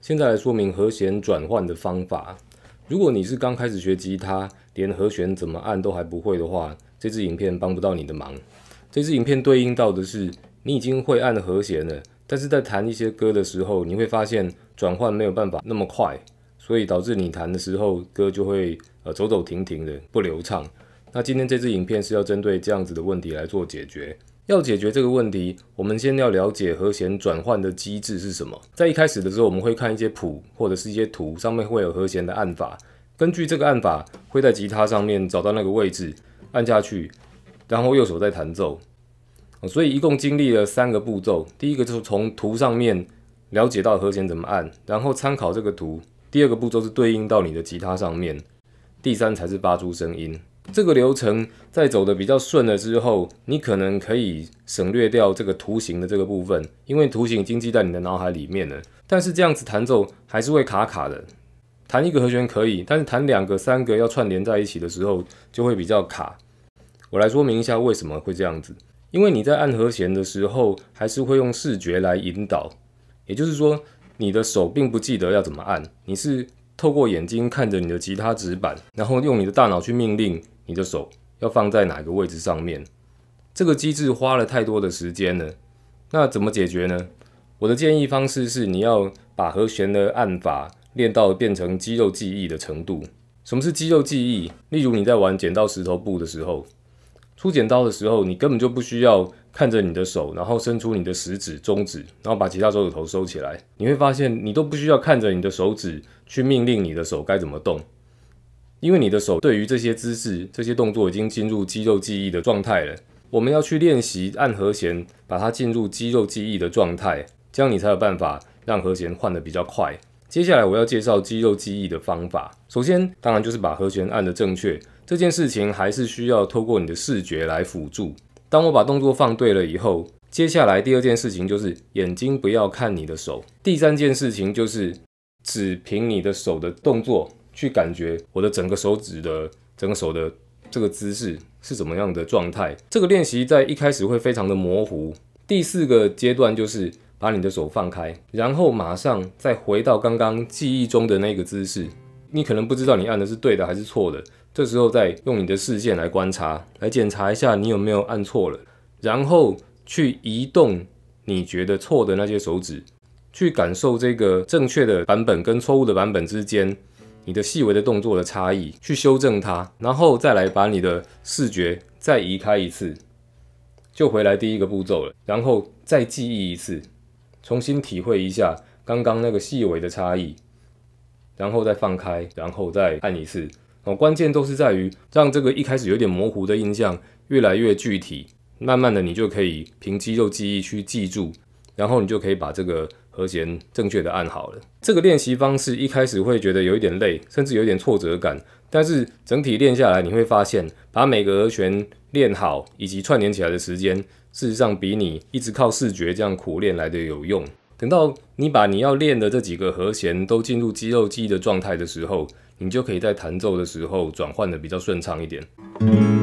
现在来说明和弦转换的方法。如果你是刚开始学吉他，连和弦怎么按都还不会的话，这支影片帮不到你的忙。这支影片对应到的是你已经会按和弦了，但是在弹一些歌的时候，你会发现转换没有办法那么快，所以导致你弹的时候歌就会呃走走停停的不流畅。那今天这支影片是要针对这样子的问题来做解决。要解决这个问题，我们先要了解和弦转换的机制是什么。在一开始的时候，我们会看一些谱或者是一些图，上面会有和弦的按法。根据这个按法，会在吉他上面找到那个位置，按下去，然后右手再弹奏。所以一共经历了三个步骤：第一个就是从图上面了解到和弦怎么按，然后参考这个图；第二个步骤是对应到你的吉他上面；第三才是发出声音。这个流程在走的比较顺了之后，你可能可以省略掉这个图形的这个部分，因为图形已经记在你的脑海里面了。但是这样子弹奏还是会卡卡的，弹一个和弦可以，但是弹两个、三个要串联在一起的时候就会比较卡。我来说明一下为什么会这样子，因为你在按和弦的时候还是会用视觉来引导，也就是说你的手并不记得要怎么按，你是。透过眼睛看着你的吉他指板，然后用你的大脑去命令你的手要放在哪个位置上面。这个机制花了太多的时间了，那怎么解决呢？我的建议方式是，你要把和弦的按法练到变成肌肉记忆的程度。什么是肌肉记忆？例如你在玩剪刀石头布的时候，出剪刀的时候，你根本就不需要。看着你的手，然后伸出你的食指、中指，然后把其他手指头收起来。你会发现，你都不需要看着你的手指去命令你的手该怎么动，因为你的手对于这些姿势、这些动作已经进入肌肉记忆的状态了。我们要去练习按和弦，把它进入肌肉记忆的状态，这样你才有办法让和弦换得比较快。接下来我要介绍肌肉记忆的方法。首先，当然就是把和弦按得正确，这件事情还是需要透过你的视觉来辅助。当我把动作放对了以后，接下来第二件事情就是眼睛不要看你的手，第三件事情就是只凭你的手的动作去感觉我的整个手指的整个手的这个姿势是怎么样的状态。这个练习在一开始会非常的模糊。第四个阶段就是把你的手放开，然后马上再回到刚刚记忆中的那个姿势。你可能不知道你按的是对的还是错的。这时候再用你的视线来观察，来检查一下你有没有按错了，然后去移动你觉得错的那些手指，去感受这个正确的版本跟错误的版本之间你的细微的动作的差异，去修正它，然后再来把你的视觉再移开一次，就回来第一个步骤了，然后再记忆一次，重新体会一下刚刚那个细微的差异，然后再放开，然后再按一次。哦，关键都是在于让这个一开始有点模糊的印象越来越具体，慢慢的你就可以凭肌肉记忆去记住，然后你就可以把这个和弦正确的按好了。这个练习方式一开始会觉得有一点累，甚至有点挫折感，但是整体练下来你会发现，把每个和弦练好以及串联起来的时间，事实上比你一直靠视觉这样苦练来的有用。等到你把你要练的这几个和弦都进入肌肉记忆的状态的时候，你就可以在弹奏的时候转换的比较顺畅一点。